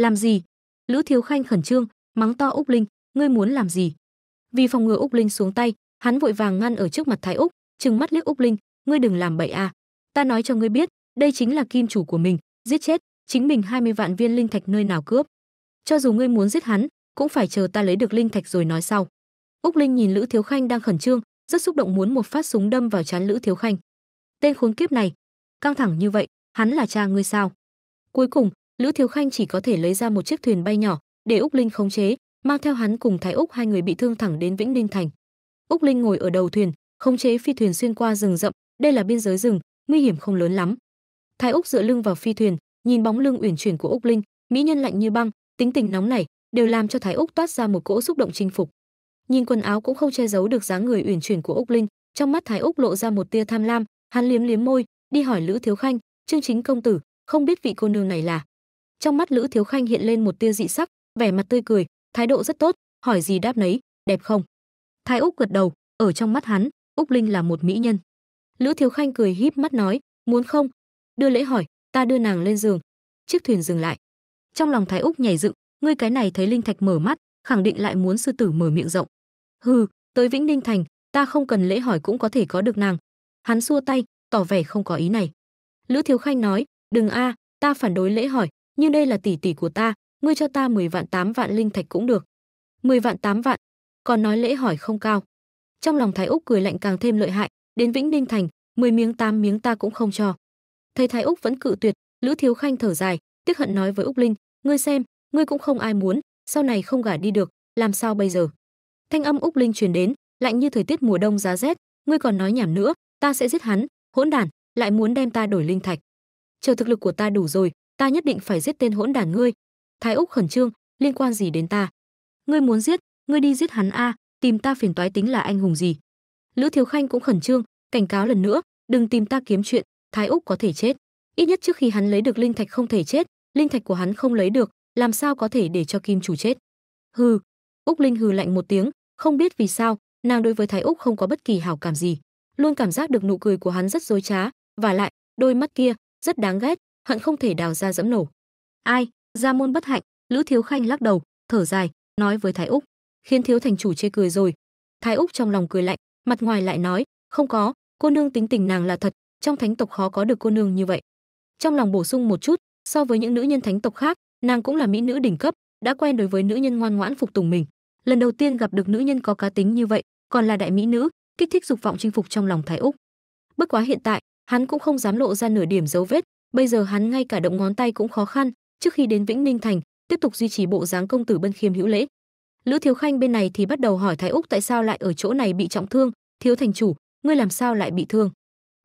làm gì lữ thiếu khanh khẩn trương mắng to úc linh ngươi muốn làm gì vì phòng ngừa úc linh xuống tay hắn vội vàng ngăn ở trước mặt thái úc trừng mắt liếc úc linh ngươi đừng làm bậy à ta nói cho ngươi biết đây chính là kim chủ của mình giết chết chính mình 20 vạn viên linh thạch nơi nào cướp cho dù ngươi muốn giết hắn cũng phải chờ ta lấy được linh thạch rồi nói sau úc linh nhìn lữ thiếu khanh đang khẩn trương rất xúc động muốn một phát súng đâm vào trán lữ thiếu khanh tên khốn kiếp này căng thẳng như vậy hắn là cha ngươi sao cuối cùng Lữ Thiếu Khanh chỉ có thể lấy ra một chiếc thuyền bay nhỏ để Úc Linh khống chế, mang theo hắn cùng Thái Úc hai người bị thương thẳng đến Vĩnh Ninh thành. Úc Linh ngồi ở đầu thuyền, khống chế phi thuyền xuyên qua rừng rậm, đây là biên giới rừng, nguy hiểm không lớn lắm. Thái Úc dựa lưng vào phi thuyền, nhìn bóng lưng uyển chuyển của Úc Linh, mỹ nhân lạnh như băng, tính tình nóng nảy, đều làm cho Thái Úc toát ra một cỗ xúc động chinh phục. Nhìn quần áo cũng không che giấu được dáng người uyển chuyển của Úc Linh, trong mắt Thái Úc lộ ra một tia tham lam, hắn liếm liếm môi, đi hỏi Lữ Thiếu Khanh, "Trương Chính công tử, không biết vị cô nương này là?" trong mắt lữ thiếu khanh hiện lên một tia dị sắc vẻ mặt tươi cười thái độ rất tốt hỏi gì đáp nấy đẹp không thái úc gật đầu ở trong mắt hắn úc linh là một mỹ nhân lữ thiếu khanh cười híp mắt nói muốn không đưa lễ hỏi ta đưa nàng lên giường chiếc thuyền dừng lại trong lòng thái úc nhảy dựng ngươi cái này thấy linh thạch mở mắt khẳng định lại muốn sư tử mở miệng rộng hừ tới vĩnh ninh thành ta không cần lễ hỏi cũng có thể có được nàng hắn xua tay tỏ vẻ không có ý này lữ thiếu khanh nói đừng a ta phản đối lễ hỏi nhưng đây là tỷ tỷ của ta, ngươi cho ta 10 vạn 8 vạn linh thạch cũng được. 10 vạn 8 vạn, còn nói lễ hỏi không cao. Trong lòng Thái Úc cười lạnh càng thêm lợi hại, đến Vĩnh Ninh thành, 10 miếng 8 miếng ta cũng không cho. Thấy Thái Úc vẫn cự tuyệt, Lữ Thiếu Khanh thở dài, tiếc hận nói với Úc Linh, ngươi xem, ngươi cũng không ai muốn, sau này không gả đi được, làm sao bây giờ? Thanh âm Úc Linh truyền đến, lạnh như thời tiết mùa đông giá rét, ngươi còn nói nhảm nữa, ta sẽ giết hắn, hỗn đản, lại muốn đem ta đổi linh thạch. Chờ thực lực của ta đủ rồi, ta nhất định phải giết tên hỗn đản ngươi thái úc khẩn trương liên quan gì đến ta ngươi muốn giết ngươi đi giết hắn a tìm ta phiền toái tính là anh hùng gì lữ thiếu khanh cũng khẩn trương cảnh cáo lần nữa đừng tìm ta kiếm chuyện thái úc có thể chết ít nhất trước khi hắn lấy được linh thạch không thể chết linh thạch của hắn không lấy được làm sao có thể để cho kim chủ chết hừ úc linh hừ lạnh một tiếng không biết vì sao nàng đối với thái úc không có bất kỳ hảo cảm gì luôn cảm giác được nụ cười của hắn rất dối trá và lại đôi mắt kia rất đáng ghét hận không thể đào ra dẫm nổ ai ra môn bất hạnh lữ thiếu khanh lắc đầu thở dài nói với thái úc khiến thiếu thành chủ chê cười rồi thái úc trong lòng cười lạnh mặt ngoài lại nói không có cô nương tính tình nàng là thật trong thánh tộc khó có được cô nương như vậy trong lòng bổ sung một chút so với những nữ nhân thánh tộc khác nàng cũng là mỹ nữ đỉnh cấp đã quen đối với nữ nhân ngoan ngoãn phục tùng mình lần đầu tiên gặp được nữ nhân có cá tính như vậy còn là đại mỹ nữ kích thích dục vọng chinh phục trong lòng thái úc bất quá hiện tại hắn cũng không dám lộ ra nửa điểm dấu vết Bây giờ hắn ngay cả động ngón tay cũng khó khăn, trước khi đến Vĩnh Ninh thành, tiếp tục duy trì bộ dáng công tử bân khiêm hữu lễ. Lữ Thiếu Khanh bên này thì bắt đầu hỏi Thái Úc tại sao lại ở chỗ này bị trọng thương, "Thiếu thành chủ, ngươi làm sao lại bị thương?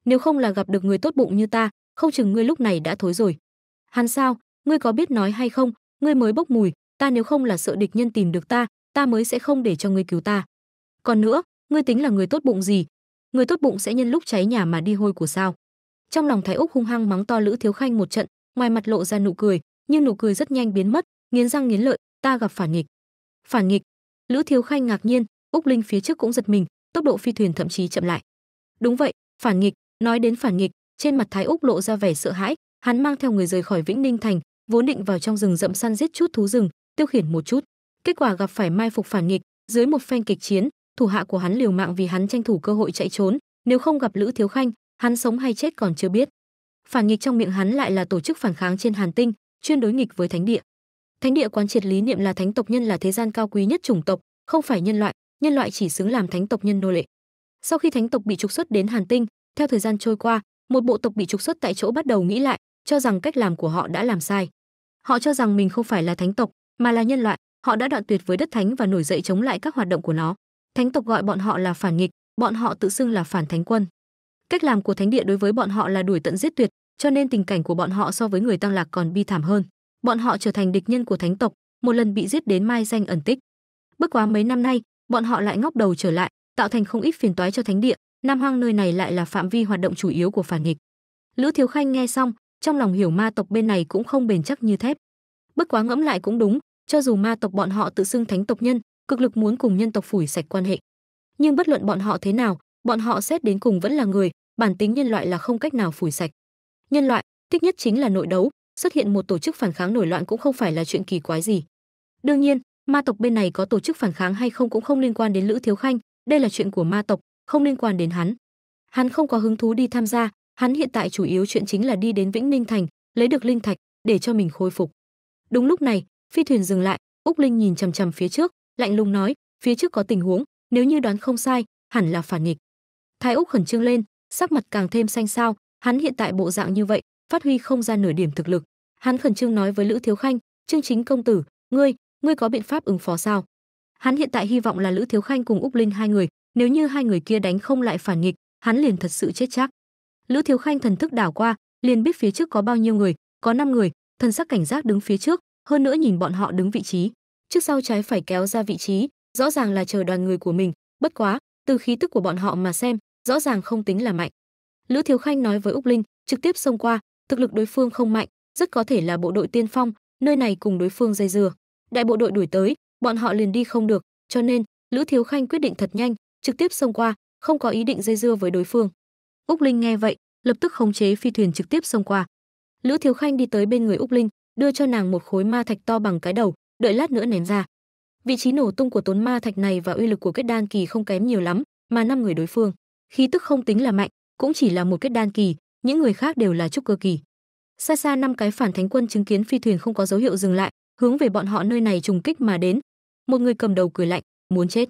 Nếu không là gặp được người tốt bụng như ta, không chừng ngươi lúc này đã thối rồi." "Hắn sao? Ngươi có biết nói hay không? Ngươi mới bốc mùi, ta nếu không là sợ địch nhân tìm được ta, ta mới sẽ không để cho ngươi cứu ta. Còn nữa, ngươi tính là người tốt bụng gì? Người tốt bụng sẽ nhân lúc cháy nhà mà đi hôi của sao?" trong lòng thái úc hung hăng mắng to lữ thiếu khanh một trận ngoài mặt lộ ra nụ cười nhưng nụ cười rất nhanh biến mất nghiến răng nghiến lợi ta gặp phản nghịch phản nghịch lữ thiếu khanh ngạc nhiên úc linh phía trước cũng giật mình tốc độ phi thuyền thậm chí chậm lại đúng vậy phản nghịch nói đến phản nghịch trên mặt thái úc lộ ra vẻ sợ hãi hắn mang theo người rời khỏi vĩnh ninh thành vốn định vào trong rừng rậm săn giết chút thú rừng tiêu khiển một chút kết quả gặp phải mai phục phản nghịch dưới một phen kịch chiến thủ hạ của hắn liều mạng vì hắn tranh thủ cơ hội chạy trốn nếu không gặp lữ thiếu khanh hắn sống hay chết còn chưa biết. Phản nghịch trong miệng hắn lại là tổ chức phản kháng trên Hàn Tinh, chuyên đối nghịch với thánh địa. Thánh địa quán triệt lý niệm là thánh tộc nhân là thế gian cao quý nhất chủng tộc, không phải nhân loại, nhân loại chỉ xứng làm thánh tộc nhân nô lệ. Sau khi thánh tộc bị trục xuất đến Hàn Tinh, theo thời gian trôi qua, một bộ tộc bị trục xuất tại chỗ bắt đầu nghĩ lại, cho rằng cách làm của họ đã làm sai. Họ cho rằng mình không phải là thánh tộc, mà là nhân loại, họ đã đoạn tuyệt với đất thánh và nổi dậy chống lại các hoạt động của nó. Thánh tộc gọi bọn họ là phản nghịch, bọn họ tự xưng là phản thánh quân. Cách làm của thánh địa đối với bọn họ là đuổi tận giết tuyệt, cho nên tình cảnh của bọn họ so với người tăng lạc còn bi thảm hơn. Bọn họ trở thành địch nhân của thánh tộc, một lần bị giết đến mai danh ẩn tích. Bất quá mấy năm nay, bọn họ lại ngóc đầu trở lại, tạo thành không ít phiền toái cho thánh địa, Nam Hoang nơi này lại là phạm vi hoạt động chủ yếu của phản nghịch. Lữ Thiếu Khanh nghe xong, trong lòng hiểu ma tộc bên này cũng không bền chắc như thép. Bất quá ngẫm lại cũng đúng, cho dù ma tộc bọn họ tự xưng thánh tộc nhân, cực lực muốn cùng nhân tộc phủi sạch quan hệ. Nhưng bất luận bọn họ thế nào, bọn họ xét đến cùng vẫn là người, bản tính nhân loại là không cách nào phủi sạch. Nhân loại, thích nhất chính là nội đấu, xuất hiện một tổ chức phản kháng nổi loạn cũng không phải là chuyện kỳ quái gì. Đương nhiên, ma tộc bên này có tổ chức phản kháng hay không cũng không liên quan đến Lữ Thiếu Khanh, đây là chuyện của ma tộc, không liên quan đến hắn. Hắn không có hứng thú đi tham gia, hắn hiện tại chủ yếu chuyện chính là đi đến Vĩnh Ninh thành, lấy được linh thạch để cho mình khôi phục. Đúng lúc này, phi thuyền dừng lại, Úc Linh nhìn chằm chằm phía trước, lạnh lùng nói, phía trước có tình huống, nếu như đoán không sai, hẳn là phản nghịch. Thái Úc khẩn trương lên, sắc mặt càng thêm xanh xao, hắn hiện tại bộ dạng như vậy, phát huy không ra nửa điểm thực lực. Hắn khẩn trương nói với Lữ Thiếu Khanh, "Trương Chính công tử, ngươi, ngươi có biện pháp ứng phó sao?" Hắn hiện tại hy vọng là Lữ Thiếu Khanh cùng Úc Linh hai người, nếu như hai người kia đánh không lại phản nghịch, hắn liền thật sự chết chắc. Lữ Thiếu Khanh thần thức đảo qua, liền biết phía trước có bao nhiêu người, có 5 người, thần sắc cảnh giác đứng phía trước, hơn nữa nhìn bọn họ đứng vị trí, trước sau trái phải kéo ra vị trí, rõ ràng là chờ đoàn người của mình, bất quá, từ khí tức của bọn họ mà xem, rõ ràng không tính là mạnh lữ thiếu khanh nói với úc linh trực tiếp xông qua thực lực đối phương không mạnh rất có thể là bộ đội tiên phong nơi này cùng đối phương dây dưa đại bộ đội đuổi tới bọn họ liền đi không được cho nên lữ thiếu khanh quyết định thật nhanh trực tiếp xông qua không có ý định dây dưa với đối phương úc linh nghe vậy lập tức khống chế phi thuyền trực tiếp xông qua lữ thiếu khanh đi tới bên người úc linh đưa cho nàng một khối ma thạch to bằng cái đầu đợi lát nữa ném ra vị trí nổ tung của tốn ma thạch này và uy lực của kết đan kỳ không kém nhiều lắm mà năm người đối phương khí tức không tính là mạnh, cũng chỉ là một kết đan kỳ, những người khác đều là trúc cơ kỳ. Xa xa năm cái phản thánh quân chứng kiến phi thuyền không có dấu hiệu dừng lại, hướng về bọn họ nơi này trùng kích mà đến. Một người cầm đầu cười lạnh, muốn chết.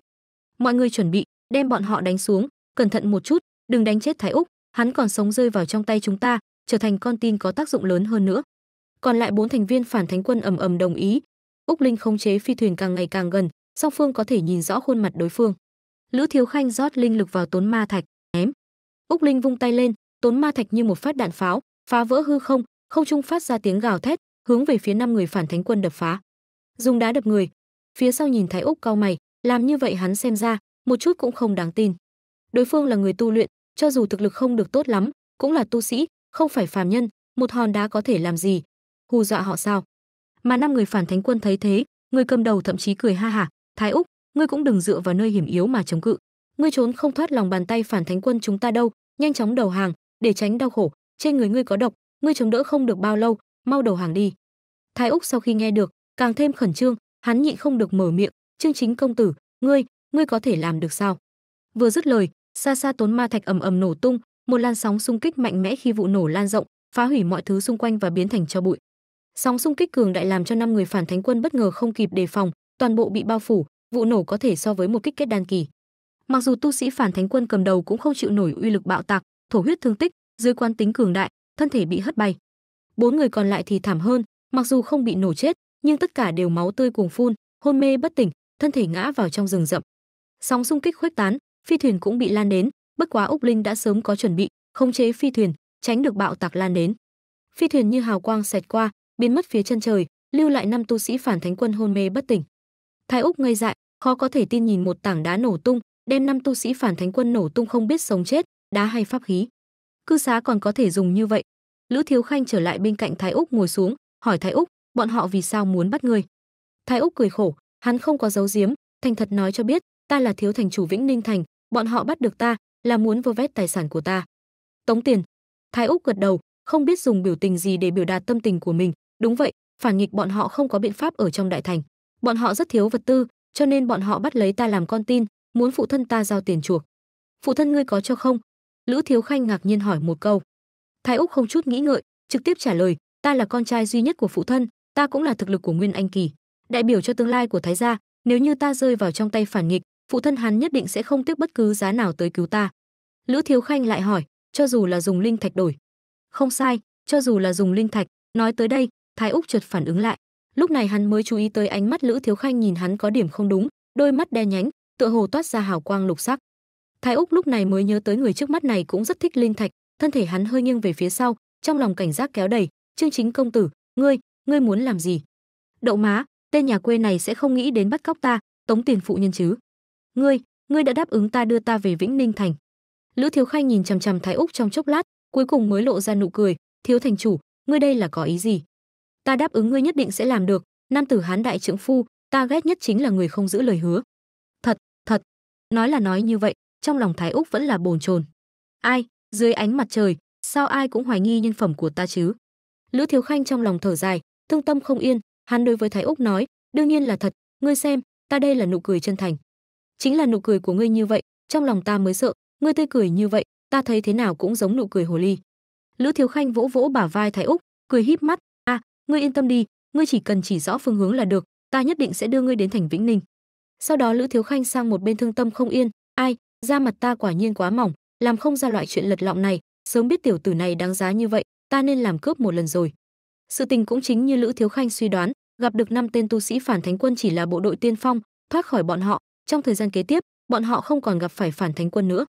Mọi người chuẩn bị, đem bọn họ đánh xuống, cẩn thận một chút, đừng đánh chết Thái Úc, hắn còn sống rơi vào trong tay chúng ta, trở thành con tin có tác dụng lớn hơn nữa. Còn lại bốn thành viên phản thánh quân ầm ầm đồng ý. Úc Linh khống chế phi thuyền càng ngày càng gần, song phương có thể nhìn rõ khuôn mặt đối phương. Lữ Thiếu Khanh rót linh lực vào tốn ma thạch, ném. Úc Linh vung tay lên, tốn ma thạch như một phát đạn pháo, phá vỡ hư không, không trung phát ra tiếng gào thét, hướng về phía năm người phản thánh quân đập phá. Dùng đá đập người. Phía sau nhìn Thái Úc cao mày, làm như vậy hắn xem ra, một chút cũng không đáng tin. Đối phương là người tu luyện, cho dù thực lực không được tốt lắm, cũng là tu sĩ, không phải phàm nhân, một hòn đá có thể làm gì? Hù dọa họ sao? Mà năm người phản thánh quân thấy thế, người cầm đầu thậm chí cười ha hả, Thái Úc, ngươi cũng đừng dựa vào nơi hiểm yếu mà chống cự ngươi trốn không thoát lòng bàn tay phản thánh quân chúng ta đâu nhanh chóng đầu hàng để tránh đau khổ trên người ngươi có độc ngươi chống đỡ không được bao lâu mau đầu hàng đi thái úc sau khi nghe được càng thêm khẩn trương hắn nhịn không được mở miệng trương chính công tử ngươi ngươi có thể làm được sao vừa dứt lời xa xa tốn ma thạch ầm ầm nổ tung một làn sóng xung kích mạnh mẽ khi vụ nổ lan rộng phá hủy mọi thứ xung quanh và biến thành cho bụi sóng xung kích cường đại làm cho năm người phản thánh quân bất ngờ không kịp đề phòng toàn bộ bị bao phủ vụ nổ có thể so với một kích kết đan kỳ. Mặc dù tu sĩ phản thánh quân cầm đầu cũng không chịu nổi uy lực bạo tạc, thổ huyết thương tích, dưới quan tính cường đại, thân thể bị hất bay. Bốn người còn lại thì thảm hơn, mặc dù không bị nổ chết, nhưng tất cả đều máu tươi cuồng phun, hôn mê bất tỉnh, thân thể ngã vào trong rừng rậm. Sóng xung kích khuếch tán, phi thuyền cũng bị lan đến, bất quá Úc Linh đã sớm có chuẩn bị, khống chế phi thuyền, tránh được bạo tạc lan đến. Phi thuyền như hào quang xẹt qua, biến mất phía chân trời, lưu lại năm tu sĩ phản thánh quân hôn mê bất tỉnh. Thái Úc ngây dại, khó có thể tin nhìn một tảng đá nổ tung, đem năm tu sĩ phản thánh quân nổ tung không biết sống chết, đá hay pháp khí. Cư xá còn có thể dùng như vậy. Lữ Thiếu Khanh trở lại bên cạnh Thái Úc ngồi xuống, hỏi Thái Úc, bọn họ vì sao muốn bắt người? Thái Úc cười khổ, hắn không có giấu giếm, thành thật nói cho biết, ta là thiếu thành chủ Vĩnh Ninh thành, bọn họ bắt được ta là muốn vơ vét tài sản của ta. Tống tiền. Thái Úc gật đầu, không biết dùng biểu tình gì để biểu đạt tâm tình của mình, đúng vậy, phản nghịch bọn họ không có biện pháp ở trong đại thành. Bọn họ rất thiếu vật tư, cho nên bọn họ bắt lấy ta làm con tin, muốn phụ thân ta giao tiền chuộc. Phụ thân ngươi có cho không? Lữ Thiếu Khanh ngạc nhiên hỏi một câu. Thái Úc không chút nghĩ ngợi, trực tiếp trả lời, ta là con trai duy nhất của phụ thân, ta cũng là thực lực của Nguyên Anh Kỳ, đại biểu cho tương lai của Thái gia, nếu như ta rơi vào trong tay phản nghịch, phụ thân hắn nhất định sẽ không tiếc bất cứ giá nào tới cứu ta. Lữ Thiếu Khanh lại hỏi, cho dù là dùng linh thạch đổi. Không sai, cho dù là dùng linh thạch, nói tới đây, Thái Úc chợt phản ứng lại lúc này hắn mới chú ý tới ánh mắt lữ thiếu khanh nhìn hắn có điểm không đúng đôi mắt đen nhánh tựa hồ toát ra hào quang lục sắc thái úc lúc này mới nhớ tới người trước mắt này cũng rất thích linh thạch thân thể hắn hơi nghiêng về phía sau trong lòng cảnh giác kéo đầy trương chính công tử ngươi ngươi muốn làm gì đậu má tên nhà quê này sẽ không nghĩ đến bắt cóc ta tống tiền phụ nhân chứ ngươi ngươi đã đáp ứng ta đưa ta về vĩnh ninh thành lữ thiếu khanh nhìn chằm chằm thái úc trong chốc lát cuối cùng mới lộ ra nụ cười thiếu thành chủ ngươi đây là có ý gì ta đáp ứng ngươi nhất định sẽ làm được nam tử hán đại trưởng phu ta ghét nhất chính là người không giữ lời hứa thật thật nói là nói như vậy trong lòng thái úc vẫn là bồn chồn ai dưới ánh mặt trời sao ai cũng hoài nghi nhân phẩm của ta chứ lữ thiếu khanh trong lòng thở dài thương tâm không yên hắn đối với thái úc nói đương nhiên là thật ngươi xem ta đây là nụ cười chân thành chính là nụ cười của ngươi như vậy trong lòng ta mới sợ ngươi tươi cười như vậy ta thấy thế nào cũng giống nụ cười hồ ly lữ thiếu khanh vỗ vỗ bả vai thái úc cười híp mắt ngươi yên tâm đi ngươi chỉ cần chỉ rõ phương hướng là được ta nhất định sẽ đưa ngươi đến thành vĩnh ninh sau đó lữ thiếu khanh sang một bên thương tâm không yên ai da mặt ta quả nhiên quá mỏng làm không ra loại chuyện lật lọng này sớm biết tiểu tử này đáng giá như vậy ta nên làm cướp một lần rồi sự tình cũng chính như lữ thiếu khanh suy đoán gặp được năm tên tu sĩ phản thánh quân chỉ là bộ đội tiên phong thoát khỏi bọn họ trong thời gian kế tiếp bọn họ không còn gặp phải phản thánh quân nữa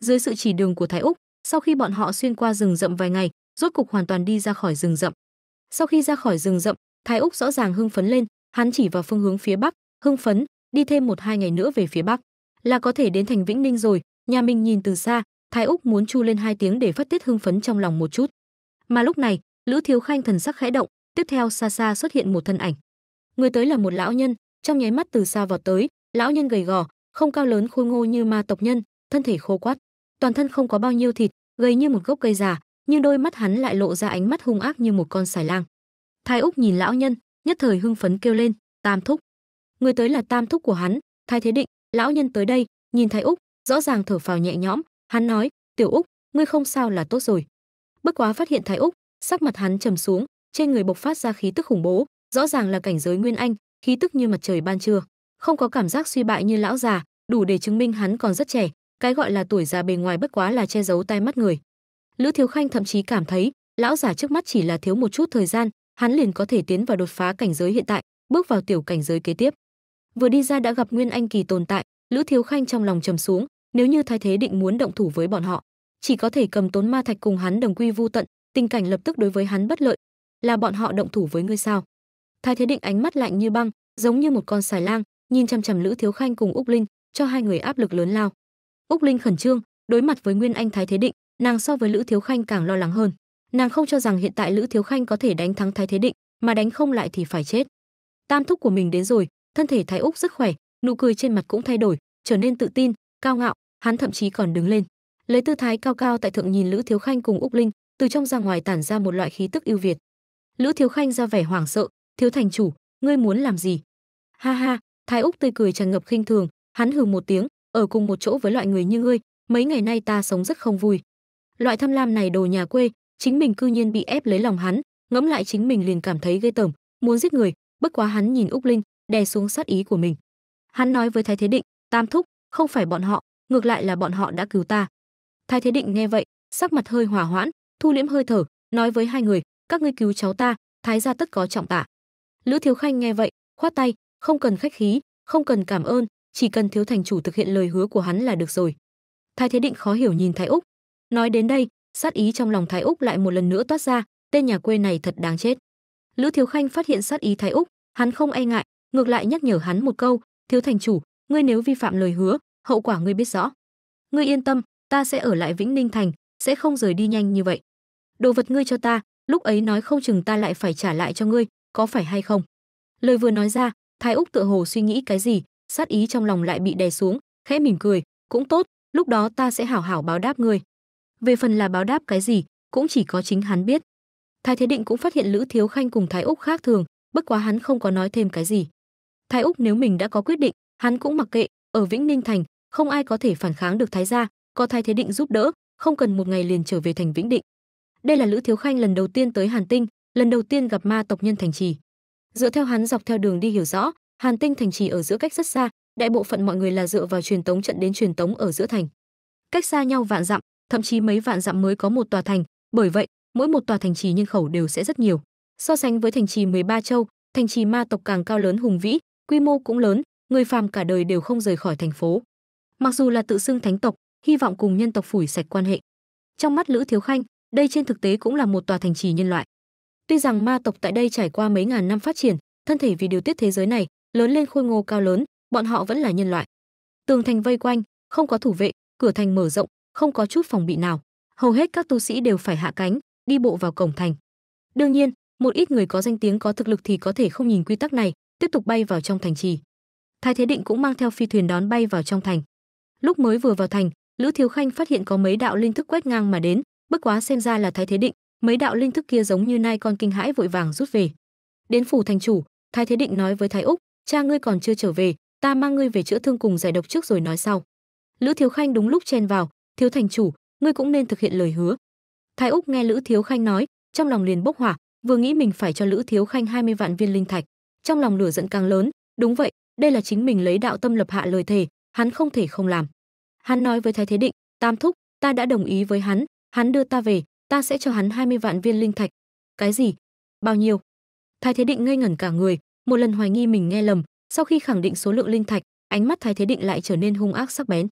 dưới sự chỉ đường của thái úc sau khi bọn họ xuyên qua rừng rậm vài ngày rốt cục hoàn toàn đi ra khỏi rừng rậm sau khi ra khỏi rừng rậm, Thái Úc rõ ràng hưng phấn lên, hắn chỉ vào phương hướng phía bắc, hưng phấn, đi thêm một hai ngày nữa về phía bắc, là có thể đến thành Vĩnh Ninh rồi. Nhà mình nhìn từ xa, Thái Úc muốn chu lên hai tiếng để phát tiết hưng phấn trong lòng một chút. Mà lúc này, Lữ Thiếu Khanh thần sắc khẽ động, tiếp theo xa xa xuất hiện một thân ảnh. Người tới là một lão nhân, trong nháy mắt từ xa vọt tới, lão nhân gầy gò, không cao lớn khôi ngô như ma tộc nhân, thân thể khô quắt, toàn thân không có bao nhiêu thịt, gầy như một gốc cây già, nhưng đôi mắt hắn lại lộ ra ánh mắt hung ác như một con sải lang. Thái Úc nhìn lão nhân, nhất thời hưng phấn kêu lên, "Tam thúc!" Người tới là tam thúc của hắn, Thái Thế Định, lão nhân tới đây, nhìn Thái Úc, rõ ràng thở phào nhẹ nhõm, hắn nói, "Tiểu Úc, ngươi không sao là tốt rồi." Bất quá phát hiện Thái Úc, sắc mặt hắn trầm xuống, trên người bộc phát ra khí tức khủng bố, rõ ràng là cảnh giới nguyên anh, khí tức như mặt trời ban trưa, không có cảm giác suy bại như lão già, đủ để chứng minh hắn còn rất trẻ, cái gọi là tuổi già bề ngoài bất quá là che giấu tai mắt người lữ thiếu khanh thậm chí cảm thấy lão giả trước mắt chỉ là thiếu một chút thời gian hắn liền có thể tiến vào đột phá cảnh giới hiện tại bước vào tiểu cảnh giới kế tiếp vừa đi ra đã gặp nguyên anh kỳ tồn tại lữ thiếu khanh trong lòng trầm xuống nếu như thái thế định muốn động thủ với bọn họ chỉ có thể cầm tốn ma thạch cùng hắn đồng quy vu tận tình cảnh lập tức đối với hắn bất lợi là bọn họ động thủ với ngươi sao thái thế định ánh mắt lạnh như băng giống như một con xài lang nhìn chằm chằm lữ thiếu khanh cùng úc linh cho hai người áp lực lớn lao úc linh khẩn trương đối mặt với nguyên anh thái thế định nàng so với Lữ Thiếu Khanh càng lo lắng hơn. Nàng không cho rằng hiện tại Lữ Thiếu Khanh có thể đánh thắng Thái Thế Định, mà đánh không lại thì phải chết. Tam thúc của mình đến rồi, thân thể Thái Úc rất khỏe, nụ cười trên mặt cũng thay đổi, trở nên tự tin, cao ngạo, hắn thậm chí còn đứng lên. Lấy tư thái cao cao tại thượng nhìn Lữ Thiếu Khanh cùng Úc Linh, từ trong ra ngoài tản ra một loại khí tức ưu việt. Lữ Thiếu Khanh ra vẻ hoảng sợ, "Thiếu thành chủ, ngươi muốn làm gì?" "Ha ha." Thái Úc tươi cười tràn ngập khinh thường, hắn hừ một tiếng, "Ở cùng một chỗ với loại người như ngươi, mấy ngày nay ta sống rất không vui." loại tham lam này đồ nhà quê chính mình cư nhiên bị ép lấy lòng hắn ngẫm lại chính mình liền cảm thấy ghê tởm muốn giết người bất quá hắn nhìn úc linh đè xuống sát ý của mình hắn nói với thái thế định tam thúc không phải bọn họ ngược lại là bọn họ đã cứu ta thái thế định nghe vậy sắc mặt hơi hỏa hoãn thu liễm hơi thở nói với hai người các ngươi cứu cháu ta thái gia tất có trọng tạ lữ thiếu khanh nghe vậy khoát tay không cần khách khí không cần cảm ơn chỉ cần thiếu thành chủ thực hiện lời hứa của hắn là được rồi thái thế định khó hiểu nhìn thái úc Nói đến đây, sát ý trong lòng Thái Úc lại một lần nữa toát ra, tên nhà quê này thật đáng chết. Lữ Thiếu Khanh phát hiện sát ý Thái Úc, hắn không e ngại, ngược lại nhắc nhở hắn một câu, "Thiếu thành chủ, ngươi nếu vi phạm lời hứa, hậu quả ngươi biết rõ. Ngươi yên tâm, ta sẽ ở lại Vĩnh Ninh thành, sẽ không rời đi nhanh như vậy. Đồ vật ngươi cho ta, lúc ấy nói không chừng ta lại phải trả lại cho ngươi, có phải hay không?" Lời vừa nói ra, Thái Úc tựa hồ suy nghĩ cái gì, sát ý trong lòng lại bị đè xuống, khẽ mỉm cười, "Cũng tốt, lúc đó ta sẽ hảo hảo báo đáp ngươi." Về phần là báo đáp cái gì, cũng chỉ có chính hắn biết. Thái Thế Định cũng phát hiện Lữ Thiếu Khanh cùng Thái Úc khác thường, bất quá hắn không có nói thêm cái gì. Thái Úc nếu mình đã có quyết định, hắn cũng mặc kệ, ở Vĩnh Ninh thành, không ai có thể phản kháng được Thái gia, có Thái Thế Định giúp đỡ, không cần một ngày liền trở về thành Vĩnh Định. Đây là Lữ Thiếu Khanh lần đầu tiên tới Hàn Tinh, lần đầu tiên gặp ma tộc nhân thành trì. Dựa theo hắn dọc theo đường đi hiểu rõ, Hàn Tinh thành trì ở giữa cách rất xa, đại bộ phận mọi người là dựa vào truyền tống trận đến truyền tống ở giữa thành. Cách xa nhau vạn dặm, thậm chí mấy vạn dặm mới có một tòa thành, bởi vậy, mỗi một tòa thành trì nhân khẩu đều sẽ rất nhiều. So sánh với thành trì 13 châu, thành trì ma tộc càng cao lớn hùng vĩ, quy mô cũng lớn, người phàm cả đời đều không rời khỏi thành phố. Mặc dù là tự xưng thánh tộc, hy vọng cùng nhân tộc phủi sạch quan hệ. Trong mắt Lữ Thiếu Khanh, đây trên thực tế cũng là một tòa thành trì nhân loại. Tuy rằng ma tộc tại đây trải qua mấy ngàn năm phát triển, thân thể vì điều tiết thế giới này, lớn lên khôi ngô cao lớn, bọn họ vẫn là nhân loại. Tường thành vây quanh, không có thủ vệ, cửa thành mở rộng, không có chút phòng bị nào. Hầu hết các tu sĩ đều phải hạ cánh, đi bộ vào cổng thành. Đương nhiên, một ít người có danh tiếng có thực lực thì có thể không nhìn quy tắc này, tiếp tục bay vào trong thành trì. Thái Thế Định cũng mang theo phi thuyền đón bay vào trong thành. Lúc mới vừa vào thành, Lữ Thiếu Khanh phát hiện có mấy đạo linh thức quét ngang mà đến, bất quá xem ra là Thái Thế Định, mấy đạo linh thức kia giống như nai con kinh hãi vội vàng rút về. Đến phủ thành chủ, Thái Thế Định nói với Thái Úc, cha ngươi còn chưa trở về, ta mang ngươi về chữa thương cùng giải độc trước rồi nói sau. Lữ Thiếu Khanh đúng lúc chen vào, thiếu thành chủ ngươi cũng nên thực hiện lời hứa thái úc nghe lữ thiếu khanh nói trong lòng liền bốc hỏa vừa nghĩ mình phải cho lữ thiếu khanh 20 vạn viên linh thạch trong lòng lửa giận càng lớn đúng vậy đây là chính mình lấy đạo tâm lập hạ lời thề hắn không thể không làm hắn nói với thái thế định tam thúc ta đã đồng ý với hắn hắn đưa ta về ta sẽ cho hắn 20 vạn viên linh thạch cái gì bao nhiêu thái thế định ngây ngẩn cả người một lần hoài nghi mình nghe lầm sau khi khẳng định số lượng linh thạch ánh mắt thái thế định lại trở nên hung ác sắc bén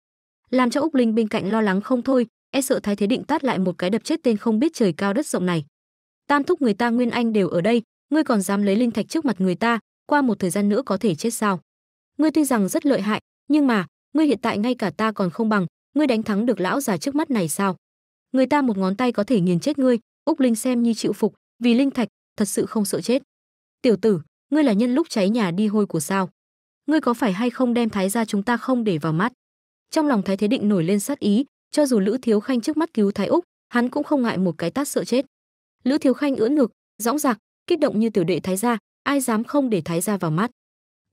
làm cho Úc Linh bên cạnh lo lắng không thôi, e sợ Thái Thế Định tát lại một cái đập chết tên không biết trời cao đất rộng này. Tam thúc người ta Nguyên Anh đều ở đây, ngươi còn dám lấy linh thạch trước mặt người ta, qua một thời gian nữa có thể chết sao? Ngươi tuy rằng rất lợi hại, nhưng mà, ngươi hiện tại ngay cả ta còn không bằng, ngươi đánh thắng được lão già trước mắt này sao? Người ta một ngón tay có thể nghiền chết ngươi, Úc Linh xem như chịu phục, vì linh thạch, thật sự không sợ chết. Tiểu tử, ngươi là nhân lúc cháy nhà đi hôi của sao? Ngươi có phải hay không đem thái gia chúng ta không để vào mắt? trong lòng thái thế định nổi lên sát ý cho dù lữ thiếu khanh trước mắt cứu thái úc hắn cũng không ngại một cái tát sợ chết lữ thiếu khanh ưỡn ngực dõng dạc kích động như tiểu đệ thái gia ai dám không để thái gia vào mắt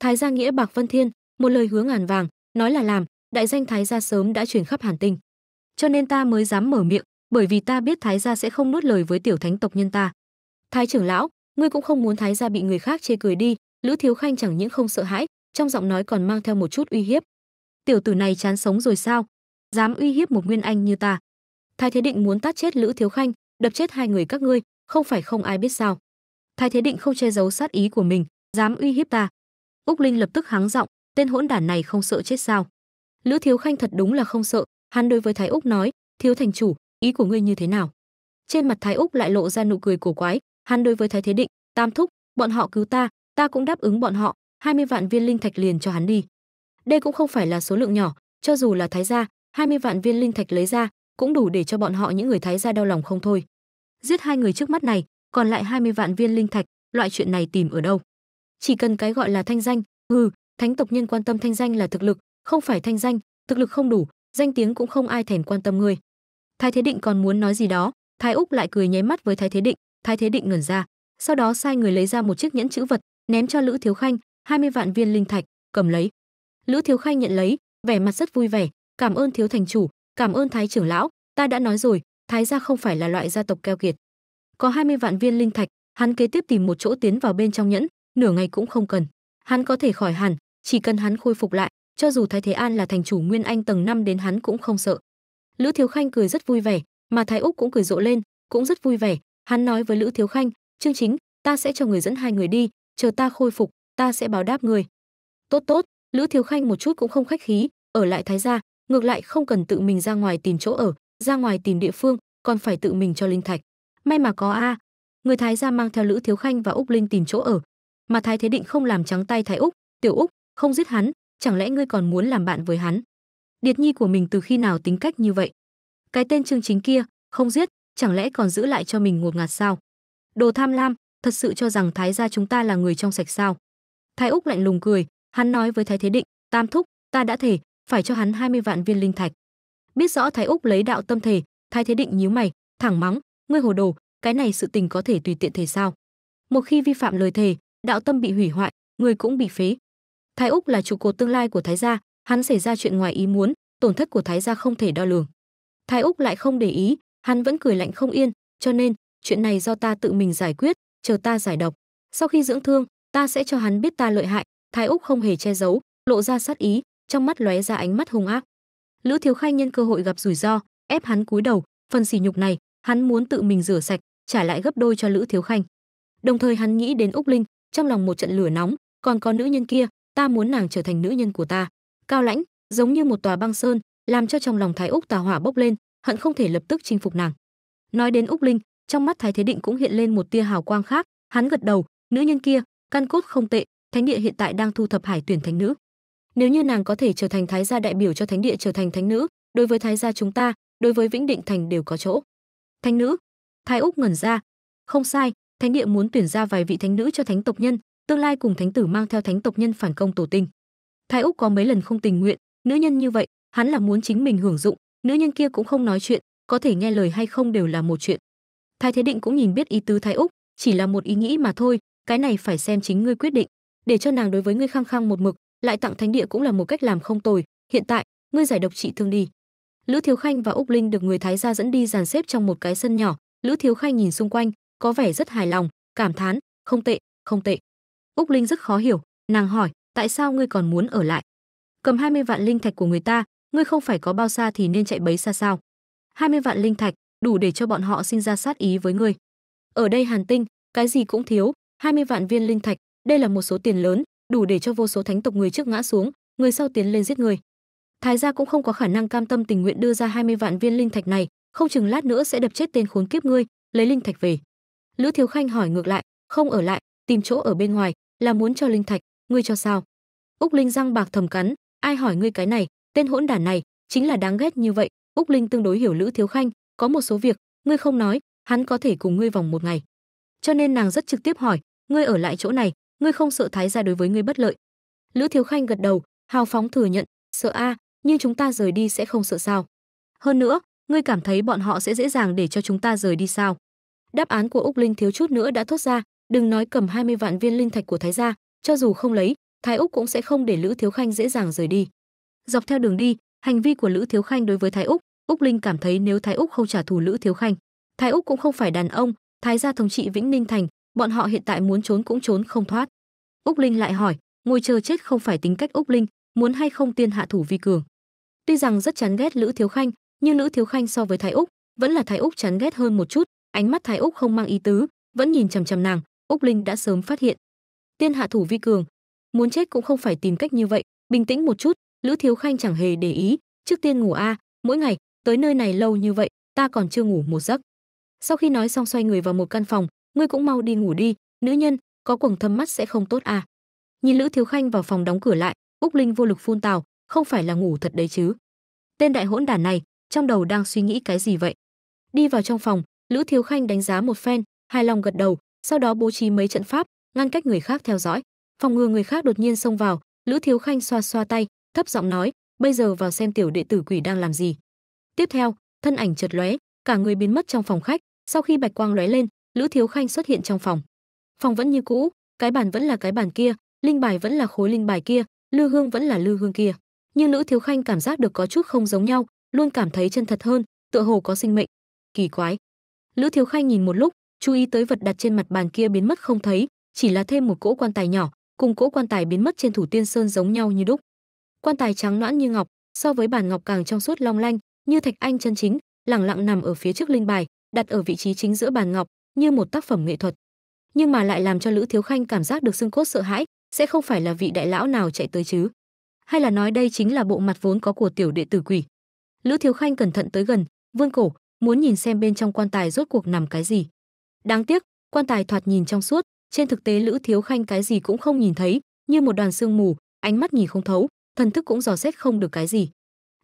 thái gia nghĩa bạc vân thiên một lời hứa ngàn vàng nói là làm đại danh thái gia sớm đã truyền khắp hàn tinh cho nên ta mới dám mở miệng bởi vì ta biết thái gia sẽ không nuốt lời với tiểu thánh tộc nhân ta thái trưởng lão ngươi cũng không muốn thái gia bị người khác chê cười đi lữ thiếu khanh chẳng những không sợ hãi trong giọng nói còn mang theo một chút uy hiếp tiểu tử này chán sống rồi sao dám uy hiếp một nguyên anh như ta thái thế định muốn tát chết lữ thiếu khanh đập chết hai người các ngươi không phải không ai biết sao thái thế định không che giấu sát ý của mình dám uy hiếp ta úc linh lập tức háng giọng tên hỗn đản này không sợ chết sao lữ thiếu khanh thật đúng là không sợ hắn đối với thái úc nói thiếu thành chủ ý của ngươi như thế nào trên mặt thái úc lại lộ ra nụ cười cổ quái hắn đối với thái thế định tam thúc bọn họ cứu ta ta cũng đáp ứng bọn họ 20 vạn viên linh thạch liền cho hắn đi đây cũng không phải là số lượng nhỏ, cho dù là thái gia, 20 vạn viên linh thạch lấy ra, cũng đủ để cho bọn họ những người thái gia đau lòng không thôi. Giết hai người trước mắt này, còn lại 20 vạn viên linh thạch, loại chuyện này tìm ở đâu? Chỉ cần cái gọi là thanh danh, hừ, thánh tộc nhân quan tâm thanh danh là thực lực, không phải thanh danh, thực lực không đủ, danh tiếng cũng không ai thèm quan tâm ngươi. Thái Thế Định còn muốn nói gì đó, Thái Úc lại cười nháy mắt với Thái Thế Định, Thái Thế Định ngẩn ra, sau đó sai người lấy ra một chiếc nhẫn chữ vật, ném cho Lữ Thiếu Khanh, 20 vạn viên linh thạch, cầm lấy lữ thiếu khanh nhận lấy vẻ mặt rất vui vẻ cảm ơn thiếu thành chủ cảm ơn thái trưởng lão ta đã nói rồi thái gia không phải là loại gia tộc keo kiệt có 20 vạn viên linh thạch hắn kế tiếp tìm một chỗ tiến vào bên trong nhẫn nửa ngày cũng không cần hắn có thể khỏi hẳn chỉ cần hắn khôi phục lại cho dù thái thế an là thành chủ nguyên anh tầng 5 đến hắn cũng không sợ lữ thiếu khanh cười rất vui vẻ mà thái úc cũng cười rộ lên cũng rất vui vẻ hắn nói với lữ thiếu khanh trương chính ta sẽ cho người dẫn hai người đi chờ ta khôi phục ta sẽ báo đáp người tốt tốt lữ thiếu khanh một chút cũng không khách khí ở lại thái gia ngược lại không cần tự mình ra ngoài tìm chỗ ở ra ngoài tìm địa phương còn phải tự mình cho linh thạch may mà có a người thái gia mang theo lữ thiếu khanh và úc linh tìm chỗ ở mà thái thế định không làm trắng tay thái úc tiểu úc không giết hắn chẳng lẽ ngươi còn muốn làm bạn với hắn điệt nhi của mình từ khi nào tính cách như vậy cái tên trương chính kia không giết chẳng lẽ còn giữ lại cho mình ngột ngạt sao đồ tham lam thật sự cho rằng thái gia chúng ta là người trong sạch sao thái úc lạnh lùng cười Hắn nói với Thái Thế Định, "Tam thúc, ta đã thể phải cho hắn 20 vạn viên linh thạch." Biết rõ Thái Úc lấy đạo tâm thể, Thái Thế Định nhíu mày, thẳng mắng, "Ngươi hồ đồ, cái này sự tình có thể tùy tiện thể sao? Một khi vi phạm lời thề, đạo tâm bị hủy hoại, người cũng bị phế." Thái Úc là trụ cột tương lai của Thái gia, hắn xảy ra chuyện ngoài ý muốn, tổn thất của Thái gia không thể đo lường. Thái Úc lại không để ý, hắn vẫn cười lạnh không yên, cho nên, chuyện này do ta tự mình giải quyết, chờ ta giải độc. Sau khi dưỡng thương, ta sẽ cho hắn biết ta lợi hại, thái úc không hề che giấu lộ ra sát ý trong mắt lóe ra ánh mắt hung ác lữ thiếu khanh nhân cơ hội gặp rủi ro ép hắn cúi đầu phần sỉ nhục này hắn muốn tự mình rửa sạch trả lại gấp đôi cho lữ thiếu khanh đồng thời hắn nghĩ đến úc linh trong lòng một trận lửa nóng còn có nữ nhân kia ta muốn nàng trở thành nữ nhân của ta cao lãnh giống như một tòa băng sơn làm cho trong lòng thái úc tà hỏa bốc lên hận không thể lập tức chinh phục nàng nói đến úc linh trong mắt thái thế định cũng hiện lên một tia hào quang khác hắn gật đầu nữ nhân kia căn cốt không tệ thánh địa hiện tại đang thu thập hải tuyển thánh nữ. Nếu như nàng có thể trở thành thái gia đại biểu cho thánh địa trở thành thánh nữ, đối với thái gia chúng ta, đối với Vĩnh Định Thành đều có chỗ. Thánh nữ? Thái Úc ngẩn ra. Không sai, thánh địa muốn tuyển ra vài vị thánh nữ cho thánh tộc nhân, tương lai cùng thánh tử mang theo thánh tộc nhân phản công tổ tinh. Thái Úc có mấy lần không tình nguyện, nữ nhân như vậy, hắn là muốn chính mình hưởng dụng, nữ nhân kia cũng không nói chuyện, có thể nghe lời hay không đều là một chuyện. Thái Thế Định cũng nhìn biết ý tứ Thái Úc, chỉ là một ý nghĩ mà thôi, cái này phải xem chính ngươi quyết định để cho nàng đối với ngươi khăng khăng một mực lại tặng thánh địa cũng là một cách làm không tồi hiện tại ngươi giải độc trị thương đi lữ thiếu khanh và úc linh được người thái gia dẫn đi dàn xếp trong một cái sân nhỏ lữ thiếu khanh nhìn xung quanh có vẻ rất hài lòng cảm thán không tệ không tệ úc linh rất khó hiểu nàng hỏi tại sao ngươi còn muốn ở lại cầm 20 vạn linh thạch của người ta ngươi không phải có bao xa thì nên chạy bấy xa sao 20 vạn linh thạch đủ để cho bọn họ sinh ra sát ý với ngươi ở đây hàn tinh cái gì cũng thiếu 20 vạn viên linh thạch đây là một số tiền lớn đủ để cho vô số thánh tộc người trước ngã xuống người sau tiến lên giết người thái gia cũng không có khả năng cam tâm tình nguyện đưa ra 20 vạn viên linh thạch này không chừng lát nữa sẽ đập chết tên khốn kiếp ngươi lấy linh thạch về lữ thiếu khanh hỏi ngược lại không ở lại tìm chỗ ở bên ngoài là muốn cho linh thạch ngươi cho sao úc linh răng bạc thầm cắn ai hỏi ngươi cái này tên hỗn đản này chính là đáng ghét như vậy úc linh tương đối hiểu lữ thiếu khanh có một số việc ngươi không nói hắn có thể cùng ngươi vòng một ngày cho nên nàng rất trực tiếp hỏi ngươi ở lại chỗ này ngươi không sợ thái gia đối với ngươi bất lợi lữ thiếu khanh gật đầu hào phóng thừa nhận sợ a nhưng chúng ta rời đi sẽ không sợ sao hơn nữa ngươi cảm thấy bọn họ sẽ dễ dàng để cho chúng ta rời đi sao đáp án của úc linh thiếu chút nữa đã thốt ra đừng nói cầm 20 vạn viên linh thạch của thái gia cho dù không lấy thái úc cũng sẽ không để lữ thiếu khanh dễ dàng rời đi dọc theo đường đi hành vi của lữ thiếu khanh đối với thái úc úc linh cảm thấy nếu thái úc không trả thù lữ thiếu khanh thái úc cũng không phải đàn ông thái gia thống trị vĩnh ninh thành bọn họ hiện tại muốn trốn cũng trốn không thoát. Úc Linh lại hỏi, ngồi chờ chết không phải tính cách Úc Linh, muốn hay không tiên hạ thủ vi cường. Tuy rằng rất chán ghét Lữ Thiếu Khanh, nhưng Lữ Thiếu Khanh so với Thái Úc, vẫn là Thái Úc chán ghét hơn một chút, ánh mắt Thái Úc không mang ý tứ, vẫn nhìn chằm chằm nàng, Úc Linh đã sớm phát hiện. Tiên hạ thủ vi cường, muốn chết cũng không phải tìm cách như vậy, bình tĩnh một chút, Lữ Thiếu Khanh chẳng hề để ý, trước tiên ngủ a, mỗi ngày tới nơi này lâu như vậy, ta còn chưa ngủ một giấc. Sau khi nói xong xoay người vào một căn phòng, ngươi cũng mau đi ngủ đi nữ nhân có quầng thâm mắt sẽ không tốt à nhìn lữ thiếu khanh vào phòng đóng cửa lại úc linh vô lực phun tào không phải là ngủ thật đấy chứ tên đại hỗn đản này trong đầu đang suy nghĩ cái gì vậy đi vào trong phòng lữ thiếu khanh đánh giá một phen hài lòng gật đầu sau đó bố trí mấy trận pháp ngăn cách người khác theo dõi phòng ngừa người khác đột nhiên xông vào lữ thiếu khanh xoa xoa tay thấp giọng nói bây giờ vào xem tiểu đệ tử quỷ đang làm gì tiếp theo thân ảnh chợt lóe cả người biến mất trong phòng khách sau khi bạch quang lóe lên Lữ Thiếu Khanh xuất hiện trong phòng. Phòng vẫn như cũ, cái bàn vẫn là cái bàn kia, linh bài vẫn là khối linh bài kia, lư hương vẫn là lư hương kia, nhưng Lữ Thiếu Khanh cảm giác được có chút không giống nhau, luôn cảm thấy chân thật hơn, tựa hồ có sinh mệnh. Kỳ quái. Lữ Thiếu Khanh nhìn một lúc, chú ý tới vật đặt trên mặt bàn kia biến mất không thấy, chỉ là thêm một cỗ quan tài nhỏ, cùng cỗ quan tài biến mất trên thủ tiên sơn giống nhau như đúc. Quan tài trắng nõn như ngọc, so với bàn ngọc càng trong suốt long lanh, như thạch anh chân chính, lẳng lặng nằm ở phía trước linh bài, đặt ở vị trí chính giữa bàn ngọc, như một tác phẩm nghệ thuật nhưng mà lại làm cho lữ thiếu khanh cảm giác được xương cốt sợ hãi sẽ không phải là vị đại lão nào chạy tới chứ hay là nói đây chính là bộ mặt vốn có của tiểu đệ tử quỷ lữ thiếu khanh cẩn thận tới gần vươn cổ muốn nhìn xem bên trong quan tài rốt cuộc nằm cái gì đáng tiếc quan tài thoạt nhìn trong suốt trên thực tế lữ thiếu khanh cái gì cũng không nhìn thấy như một đoàn sương mù ánh mắt nhìn không thấu thần thức cũng dò xét không được cái gì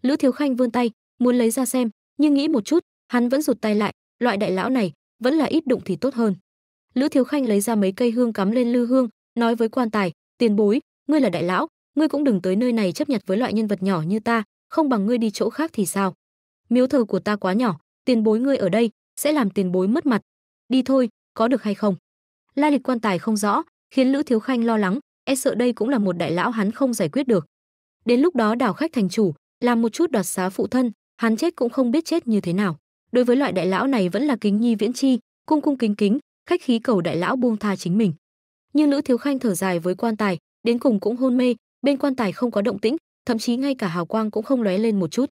lữ thiếu khanh vươn tay muốn lấy ra xem nhưng nghĩ một chút hắn vẫn rụt tay lại loại đại lão này vẫn là ít đụng thì tốt hơn lữ thiếu khanh lấy ra mấy cây hương cắm lên lư hương nói với quan tài tiền bối ngươi là đại lão ngươi cũng đừng tới nơi này chấp nhặt với loại nhân vật nhỏ như ta không bằng ngươi đi chỗ khác thì sao miếu thờ của ta quá nhỏ tiền bối ngươi ở đây sẽ làm tiền bối mất mặt đi thôi có được hay không la lịch quan tài không rõ khiến lữ thiếu khanh lo lắng e sợ đây cũng là một đại lão hắn không giải quyết được đến lúc đó đảo khách thành chủ làm một chút đoạt xá phụ thân hắn chết cũng không biết chết như thế nào đối với loại đại lão này vẫn là kính nhi viễn chi cung cung kính kính khách khí cầu đại lão buông tha chính mình nhưng lữ thiếu khanh thở dài với quan tài đến cùng cũng hôn mê bên quan tài không có động tĩnh thậm chí ngay cả hào quang cũng không lóe lên một chút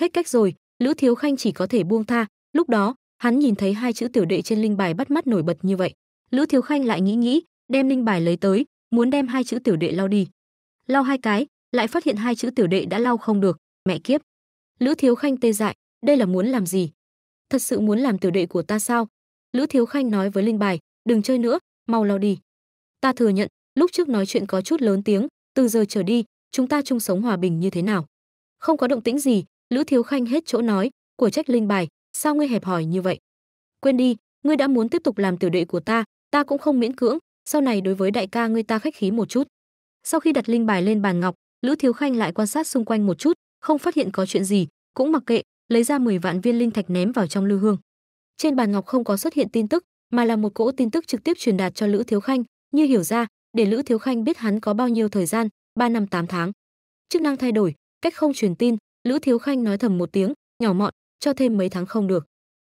hết cách rồi lữ thiếu khanh chỉ có thể buông tha lúc đó hắn nhìn thấy hai chữ tiểu đệ trên linh bài bắt mắt nổi bật như vậy lữ thiếu khanh lại nghĩ nghĩ đem linh bài lấy tới muốn đem hai chữ tiểu đệ lau đi lau hai cái lại phát hiện hai chữ tiểu đệ đã lau không được mẹ kiếp lữ thiếu khanh tê dại đây là muốn làm gì thật sự muốn làm tiểu đệ của ta sao lữ thiếu khanh nói với linh bài đừng chơi nữa mau lao đi ta thừa nhận lúc trước nói chuyện có chút lớn tiếng từ giờ trở đi chúng ta chung sống hòa bình như thế nào không có động tĩnh gì lữ thiếu khanh hết chỗ nói của trách linh bài sao ngươi hẹp hòi như vậy quên đi ngươi đã muốn tiếp tục làm tiểu đệ của ta ta cũng không miễn cưỡng sau này đối với đại ca ngươi ta khách khí một chút sau khi đặt linh bài lên bàn ngọc lữ thiếu khanh lại quan sát xung quanh một chút không phát hiện có chuyện gì cũng mặc kệ lấy ra 10 vạn viên linh thạch ném vào trong lưu hương. Trên bàn ngọc không có xuất hiện tin tức, mà là một cỗ tin tức trực tiếp truyền đạt cho Lữ Thiếu Khanh, như hiểu ra, để Lữ Thiếu Khanh biết hắn có bao nhiêu thời gian, 3 năm 8 tháng. Chức năng thay đổi, cách không truyền tin, Lữ Thiếu Khanh nói thầm một tiếng, nhỏ mọn, cho thêm mấy tháng không được.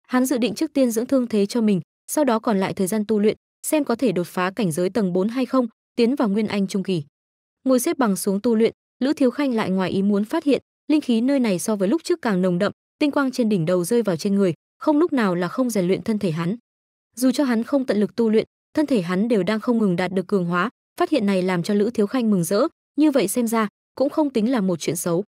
Hắn dự định trước tiên dưỡng thương thế cho mình, sau đó còn lại thời gian tu luyện, xem có thể đột phá cảnh giới tầng 4 hay không, tiến vào nguyên anh trung kỳ. Ngồi xếp bằng xuống tu luyện, Lữ Thiếu Khanh lại ngoài ý muốn phát hiện, linh khí nơi này so với lúc trước càng nồng đậm tinh quang trên đỉnh đầu rơi vào trên người không lúc nào là không rèn luyện thân thể hắn dù cho hắn không tận lực tu luyện thân thể hắn đều đang không ngừng đạt được cường hóa phát hiện này làm cho lữ thiếu khanh mừng rỡ như vậy xem ra cũng không tính là một chuyện xấu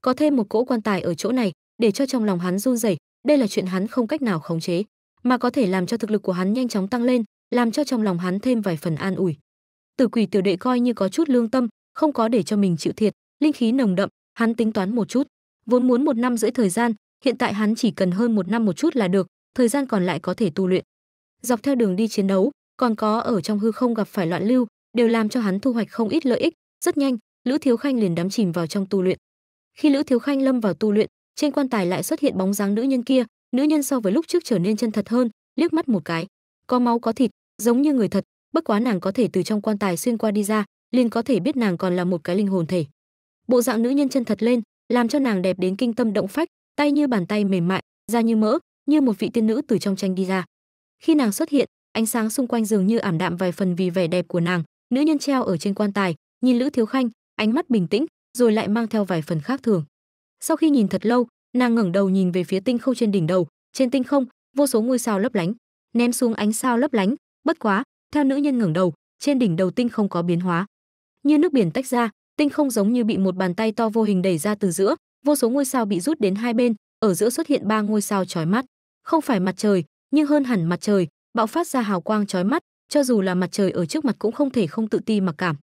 có thêm một cỗ quan tài ở chỗ này để cho trong lòng hắn run rẩy đây là chuyện hắn không cách nào khống chế mà có thể làm cho thực lực của hắn nhanh chóng tăng lên làm cho trong lòng hắn thêm vài phần an ủi tử quỷ tiểu đệ coi như có chút lương tâm không có để cho mình chịu thiệt linh khí nồng đậm Hắn tính toán một chút, vốn muốn một năm rưỡi thời gian, hiện tại hắn chỉ cần hơn một năm một chút là được, thời gian còn lại có thể tu luyện. Dọc theo đường đi chiến đấu, còn có ở trong hư không gặp phải loạn lưu, đều làm cho hắn thu hoạch không ít lợi ích, rất nhanh, Lữ Thiếu Khanh liền đắm chìm vào trong tu luyện. Khi Lữ Thiếu Khanh lâm vào tu luyện, trên quan tài lại xuất hiện bóng dáng nữ nhân kia, nữ nhân so với lúc trước trở nên chân thật hơn, liếc mắt một cái, có máu có thịt, giống như người thật, bất quá nàng có thể từ trong quan tài xuyên qua đi ra, liền có thể biết nàng còn là một cái linh hồn thể bộ dạng nữ nhân chân thật lên làm cho nàng đẹp đến kinh tâm động phách tay như bàn tay mềm mại da như mỡ như một vị tiên nữ từ trong tranh đi ra khi nàng xuất hiện ánh sáng xung quanh dường như ảm đạm vài phần vì vẻ đẹp của nàng nữ nhân treo ở trên quan tài nhìn lữ thiếu khanh ánh mắt bình tĩnh rồi lại mang theo vài phần khác thường sau khi nhìn thật lâu nàng ngẩng đầu nhìn về phía tinh không trên đỉnh đầu trên tinh không vô số ngôi sao lấp lánh ném xuống ánh sao lấp lánh bất quá theo nữ nhân ngẩng đầu trên đỉnh đầu tinh không có biến hóa như nước biển tách ra tinh không giống như bị một bàn tay to vô hình đẩy ra từ giữa, vô số ngôi sao bị rút đến hai bên, ở giữa xuất hiện ba ngôi sao chói mắt, không phải mặt trời, nhưng hơn hẳn mặt trời, bạo phát ra hào quang chói mắt, cho dù là mặt trời ở trước mặt cũng không thể không tự ti mà cảm.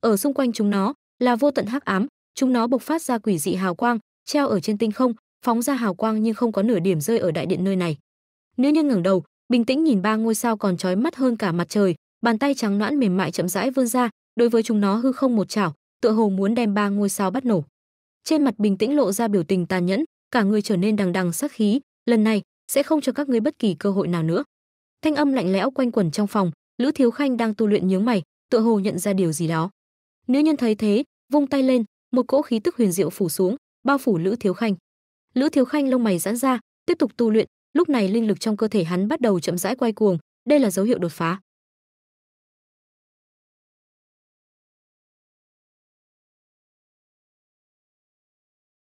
Ở xung quanh chúng nó là vô tận hắc ám, chúng nó bộc phát ra quỷ dị hào quang, treo ở trên tinh không, phóng ra hào quang nhưng không có nửa điểm rơi ở đại điện nơi này. Nữ nhân ngẩng đầu, bình tĩnh nhìn ba ngôi sao còn chói mắt hơn cả mặt trời, bàn tay trắng nõn mềm mại chậm rãi vươn ra, đối với chúng nó hư không một chảo, tựa hồ muốn đem ba ngôi sao bắt nổ. Trên mặt bình tĩnh lộ ra biểu tình tàn nhẫn, cả người trở nên đằng đằng sát khí, lần này sẽ không cho các ngươi bất kỳ cơ hội nào nữa. Thanh âm lạnh lẽo quanh quẩn trong phòng, Lữ Thiếu Khanh đang tu luyện nhướng mày, tựa hồ nhận ra điều gì đó. Nữ nhân thấy thế, vung tay lên, một cỗ khí tức huyền diệu phủ xuống, bao phủ Lữ Thiếu Khanh. Lữ Thiếu Khanh lông mày giãn ra, tiếp tục tu luyện, lúc này linh lực trong cơ thể hắn bắt đầu chậm rãi quay cuồng, đây là dấu hiệu đột phá.